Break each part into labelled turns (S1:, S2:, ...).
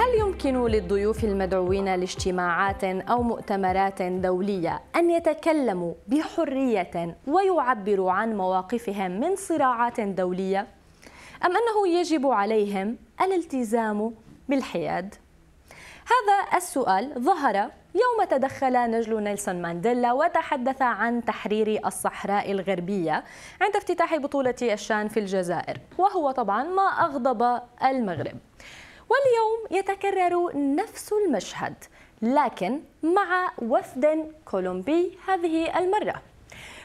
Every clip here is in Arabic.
S1: هل يمكن للضيوف المدعوين لاجتماعات أو مؤتمرات دولية أن يتكلموا بحرية ويعبروا عن مواقفهم من صراعات دولية؟ أم أنه يجب عليهم الالتزام بالحياد؟ هذا السؤال ظهر يوم تدخل نجل نيلسون مانديلا وتحدث عن تحرير الصحراء الغربية عند افتتاح بطولة الشان في الجزائر وهو طبعا ما أغضب المغرب واليوم يتكرر نفس المشهد لكن مع وفد كولومبي هذه المره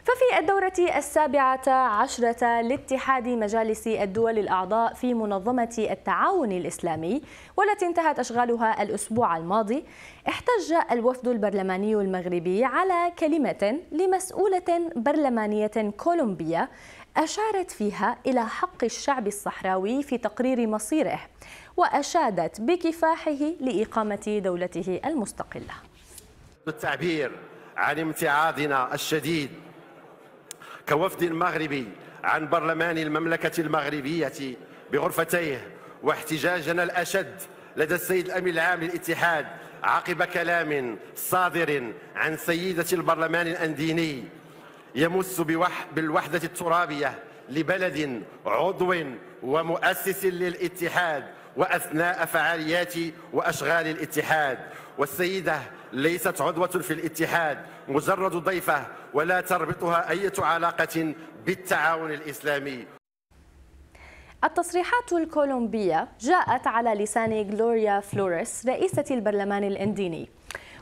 S1: ففي الدورة السابعة عشرة لاتحاد مجالس الدول الأعضاء في منظمة التعاون الإسلامي والتي انتهت أشغالها الأسبوع الماضي احتج الوفد البرلماني المغربي على كلمة لمسؤولة برلمانية كولومبية أشارت فيها إلى حق الشعب الصحراوي في تقرير مصيره وأشادت بكفاحه لإقامة دولته المستقلة
S2: التعبير عن امتعاضنا الشديد كوفد مغربي عن برلمان المملكة المغربية بغرفتيه واحتجاجنا الأشد لدى السيد الأمين العام للاتحاد عقب كلام صادر عن سيدة البرلمان الأنديني يمس بالوحدة الترابية لبلد عضو ومؤسس للاتحاد وأثناء فعاليات وأشغال الاتحاد والسيدة ليست عضوة في الاتحاد مجرد ضيفة ولا تربطها أي علاقة بالتعاون الإسلامي
S1: التصريحات الكولومبية جاءت على لسان غلوريا فلوريس رئيسة البرلمان الانديني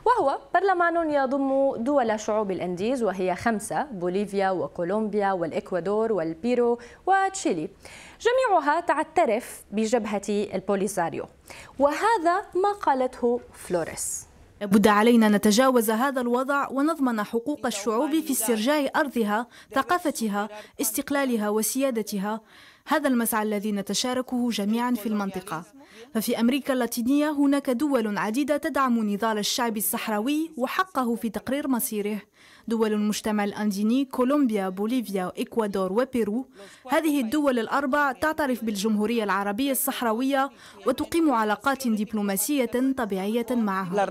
S1: وهو برلمان يضم دول شعوب الأنديز وهي خمسة بوليفيا وكولومبيا والإكوادور والبيرو وتشيلي جميعها تعترف بجبهة البوليزاريو
S3: وهذا ما قالته
S1: فلوريس
S3: لابد علينا نتجاوز هذا الوضع ونضمن حقوق الشعوب في استرجاع أرضها ثقافتها استقلالها وسيادتها هذا المسعى الذي نتشاركه جميعا في المنطقة ففي أمريكا اللاتينية هناك دول عديدة تدعم نضال الشعب الصحراوي وحقه في تقرير مصيره دول المجتمع الأنديني كولومبيا بوليفيا إكوادور وبيرو هذه الدول الأربع تعترف بالجمهورية العربية الصحراوية وتقيم علاقات دبلوماسية طبيعية معها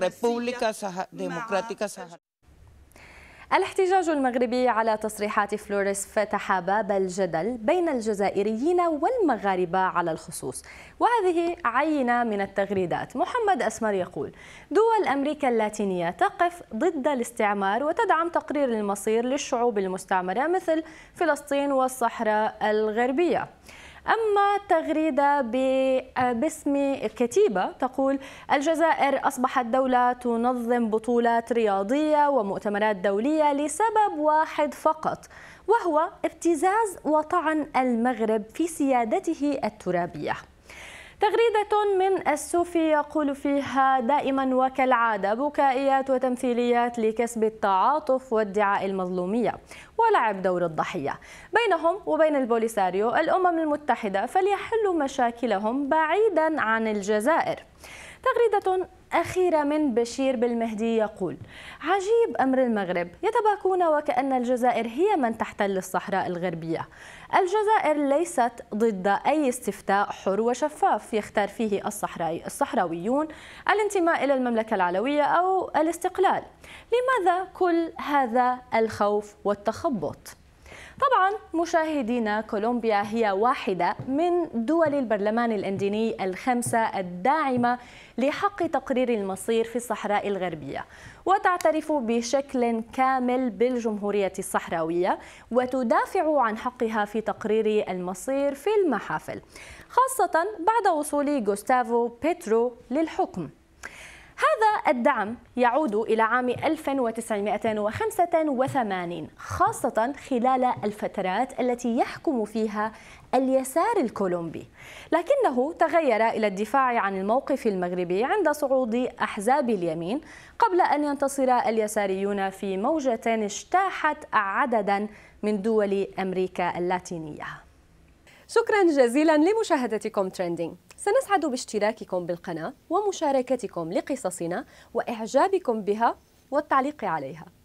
S3: الاحتجاج المغربي على تصريحات فلوريس فتح باب الجدل
S1: بين الجزائريين والمغاربة على الخصوص وهذه عينة من التغريدات محمد أسمر يقول دول أمريكا اللاتينية تقف ضد الاستعمار وتدعم تقرير المصير للشعوب المستعمرة مثل فلسطين والصحراء الغربية أما تغريدة باسم الكتيبة تقول الجزائر أصبحت دولة تنظم بطولات رياضية ومؤتمرات دولية لسبب واحد فقط وهو ابتزاز وطعن المغرب في سيادته الترابيه تغريدة من السوفي يقول فيها دائما وكالعادة بكائيات وتمثيليات لكسب التعاطف وادعاء المظلومية ولعب دور الضحية بينهم وبين البوليساريو الأمم المتحدة فليحلوا مشاكلهم بعيدا عن الجزائر تغريدة أخيرة من بشير بالمهدي يقول عجيب أمر المغرب يتباكون وكأن الجزائر هي من تحتل الصحراء الغربية الجزائر ليست ضد أي استفتاء حر وشفاف يختار فيه الصحراي الصحراويون الانتماء إلى المملكة العلوية أو الاستقلال لماذا كل هذا الخوف والتخبط؟ طبعا مشاهدينا كولومبيا هي واحدة من دول البرلمان الانديني الخمسة الداعمة لحق تقرير المصير في الصحراء الغربية وتعترف بشكل كامل بالجمهورية الصحراوية وتدافع عن حقها في تقرير المصير في المحافل خاصة بعد وصول غوستافو بيترو للحكم هذا الدعم يعود إلى عام 1985 خاصة خلال الفترات التي يحكم فيها اليسار الكولومبي لكنه تغير إلى الدفاع عن الموقف المغربي عند صعود أحزاب اليمين قبل أن ينتصر اليساريون في موجة اجتاحت عددا من دول أمريكا اللاتينية شكرا جزيلا لمشاهدتكم ترندينج سنسعد باشتراككم بالقناة ومشاركتكم لقصصنا وإعجابكم بها والتعليق عليها